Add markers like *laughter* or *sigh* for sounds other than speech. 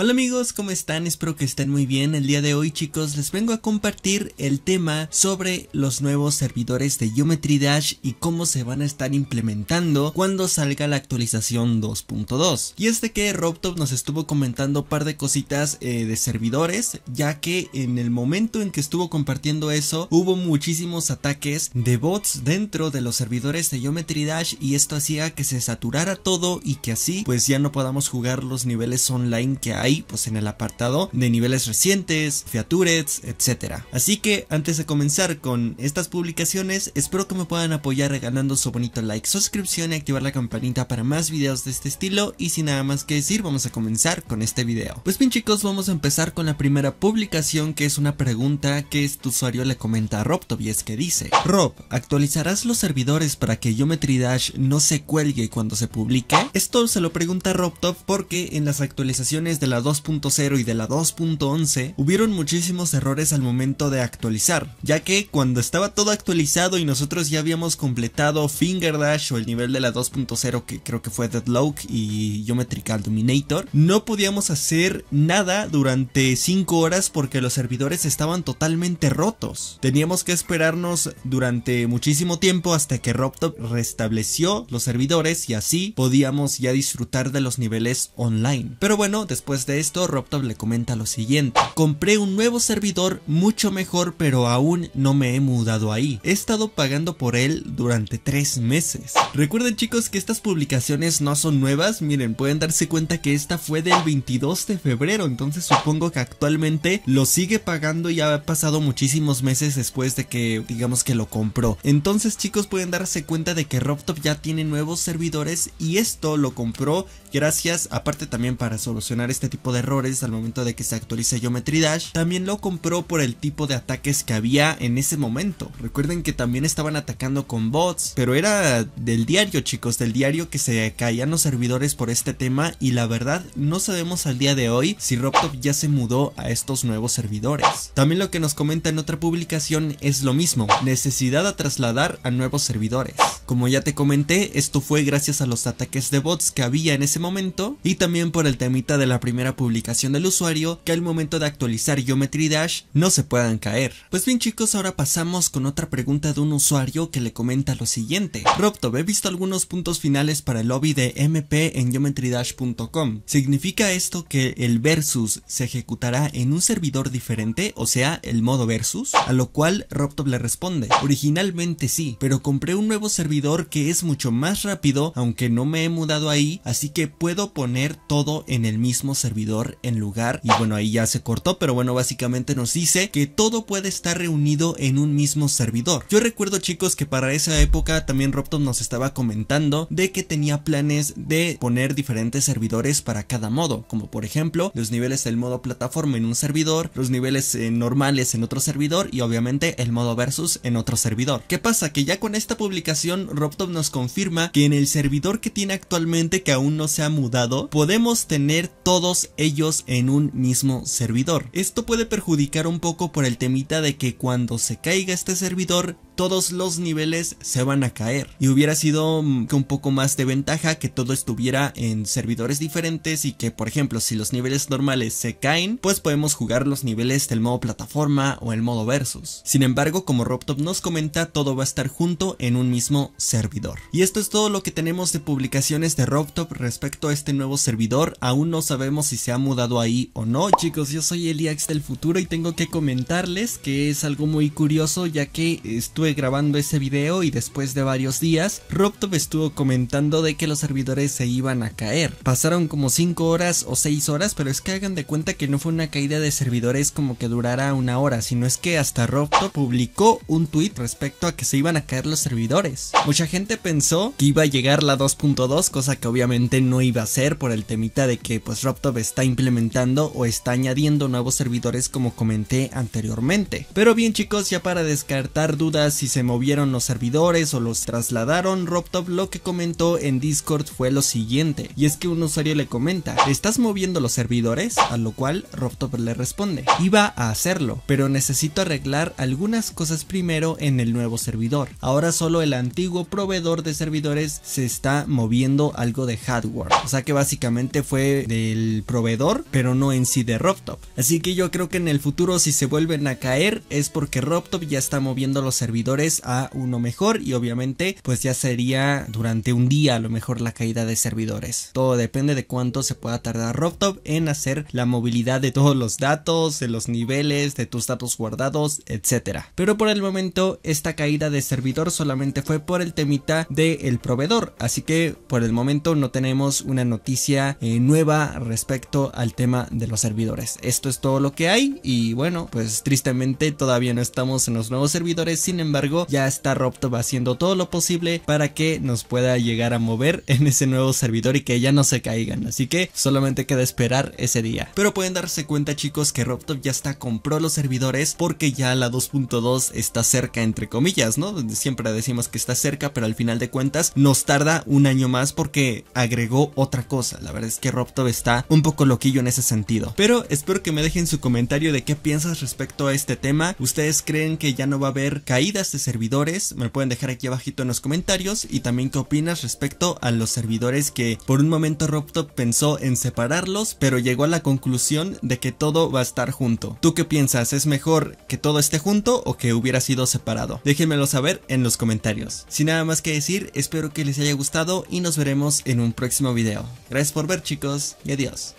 Hola amigos, ¿cómo están? Espero que estén muy bien. El día de hoy chicos les vengo a compartir el tema sobre los nuevos servidores de Geometry Dash y cómo se van a estar implementando cuando salga la actualización 2.2. Y es de que RobTop nos estuvo comentando un par de cositas eh, de servidores, ya que en el momento en que estuvo compartiendo eso hubo muchísimos ataques de bots dentro de los servidores de Geometry Dash y esto hacía que se saturara todo y que así pues ya no podamos jugar los niveles online que hay pues en el apartado de niveles recientes, features, etcétera. Así que antes de comenzar con estas publicaciones, espero que me puedan apoyar regalando su bonito like, suscripción y activar la campanita para más videos de este estilo y sin nada más que decir vamos a comenzar con este video. Pues bien chicos vamos a empezar con la primera publicación que es una pregunta que este usuario le comenta a RobTop, y es que dice Rob, ¿actualizarás los servidores para que Geometry Dash no se cuelgue cuando se publique? Esto se lo pregunta RobTop porque en las actualizaciones de la 2.0 y de la 2.11 hubieron muchísimos errores al momento de actualizar, ya que cuando estaba todo actualizado y nosotros ya habíamos completado Finger Dash o el nivel de la 2.0 que creo que fue Deadlock y Geometrical Dominator, no podíamos hacer nada durante 5 horas porque los servidores estaban totalmente rotos. Teníamos que esperarnos durante muchísimo tiempo hasta que RobTop restableció los servidores y así podíamos ya disfrutar de los niveles online. Pero bueno, después de esto, Robtop le comenta lo siguiente. Compré un nuevo servidor mucho mejor pero aún no me he mudado ahí. He estado pagando por él durante tres meses. Recuerden chicos que estas publicaciones no son nuevas, miren, pueden darse cuenta que esta fue del 22 de febrero, entonces supongo que actualmente lo sigue pagando y ha pasado muchísimos meses después de que digamos que lo compró. Entonces chicos pueden darse cuenta de que RobTop ya tiene nuevos servidores y esto lo compró Gracias, aparte también para solucionar este tipo de errores al momento de que se actualice Geometry Dash, también lo compró por el tipo de ataques que había en ese momento. Recuerden que también estaban atacando con bots, pero era del diario chicos, del diario que se caían los servidores por este tema y la verdad no sabemos al día de hoy si RobTop ya se mudó a estos nuevos servidores. También lo que nos comenta en otra publicación es lo mismo, necesidad de trasladar a nuevos servidores. Como ya te comenté, esto fue gracias a los ataques de bots que había en ese momento y también por el temita de la primera publicación del usuario que al momento de actualizar Geometry Dash no se puedan caer. Pues bien chicos, ahora pasamos con otra pregunta de un usuario que le comenta lo siguiente. Robto, he visto algunos puntos finales para el lobby de MP en geometrydash.com. ¿Significa esto que el versus se ejecutará en un servidor diferente, o sea, el modo versus? A lo cual Robtop le responde, originalmente sí, pero compré un nuevo servidor que es mucho más rápido, aunque no me he mudado ahí, así que puedo poner todo en el mismo servidor en lugar y bueno ahí ya se cortó pero bueno básicamente nos dice que todo puede estar reunido en un mismo servidor yo recuerdo chicos que para esa época también RobTop nos estaba comentando de que tenía planes de poner diferentes servidores para cada modo como por ejemplo los niveles del modo plataforma en un servidor los niveles eh, normales en otro servidor y obviamente el modo versus en otro servidor ¿qué pasa? que ya con esta publicación RobTop nos confirma que en el servidor que tiene actualmente que aún no se se ha mudado, podemos tener todos ellos en un mismo servidor. Esto puede perjudicar un poco por el temita de que cuando se caiga este servidor todos los niveles se van a caer. Y hubiera sido mm, un poco más de ventaja que todo estuviera en servidores diferentes y que, por ejemplo, si los niveles normales se caen, pues podemos jugar los niveles del modo plataforma o el modo versus. Sin embargo, como RobTop nos comenta, todo va a estar junto en un mismo servidor. Y esto es todo lo que tenemos de publicaciones de RobTop respecto a este nuevo servidor. Aún no sabemos si se ha mudado ahí o no. Chicos, yo soy Eliax del futuro y tengo que comentarles que es algo muy curioso ya que estuve grabando ese video y después de varios días, RobTop estuvo comentando de que los servidores se iban a caer. Pasaron como 5 horas o 6 horas, pero es que hagan de cuenta que no fue una caída de servidores como que durara una hora, sino es que hasta RobTop publicó un tweet respecto a que se iban a caer los servidores. Mucha gente pensó que iba a llegar la 2.2, cosa que obviamente no iba a ser por el temita de que pues RobTop está implementando o está añadiendo nuevos servidores como comenté anteriormente. Pero bien chicos, ya para descartar dudas si se movieron los servidores o los trasladaron, RobTop lo que comentó en Discord fue lo siguiente, y es que un usuario le comenta, ¿estás moviendo los servidores? A lo cual RobTop le responde, iba a hacerlo, pero necesito arreglar algunas cosas primero en el nuevo servidor. Ahora solo el antiguo proveedor de servidores se está moviendo algo de hardware, o sea que básicamente fue del proveedor, pero no en sí de RobTop. Así que yo creo que en el futuro si se vuelven a caer es porque RobTop ya está moviendo los servidores a uno mejor y obviamente pues ya sería durante un día a lo mejor la caída de servidores. Todo depende de cuánto se pueda tardar RobTop en hacer la movilidad de todos los datos, de los niveles, de tus datos guardados, etcétera. Pero por el momento esta caída de servidor solamente fue por el temita del proveedor, así que por el momento no tenemos una noticia eh, nueva respecto al tema de los servidores. Esto es todo lo que hay y bueno, pues tristemente todavía no estamos en los nuevos servidores, sin embargo embargo, ya está Robtop haciendo todo lo posible para que nos pueda llegar a mover *laughs* en ese nuevo servidor y que ya no se caigan. Así que solamente queda esperar ese día. Pero pueden darse cuenta chicos que Robtop ya está compró los servidores porque ya la 2.2 está cerca entre comillas, ¿no? Siempre decimos que está cerca, pero al final de cuentas nos tarda un año más porque agregó otra cosa. La verdad es que Robtop está un poco loquillo en ese sentido. Pero espero que me dejen su comentario de qué piensas respecto a este tema. ¿Ustedes creen que ya no va a haber caída? de servidores. Me pueden dejar aquí abajito en los comentarios y también qué opinas respecto a los servidores que por un momento RobTop pensó en separarlos, pero llegó a la conclusión de que todo va a estar junto. ¿Tú qué piensas? ¿Es mejor que todo esté junto o que hubiera sido separado? Déjenmelo saber en los comentarios. Sin nada más que decir, espero que les haya gustado y nos veremos en un próximo video. Gracias por ver chicos y adiós.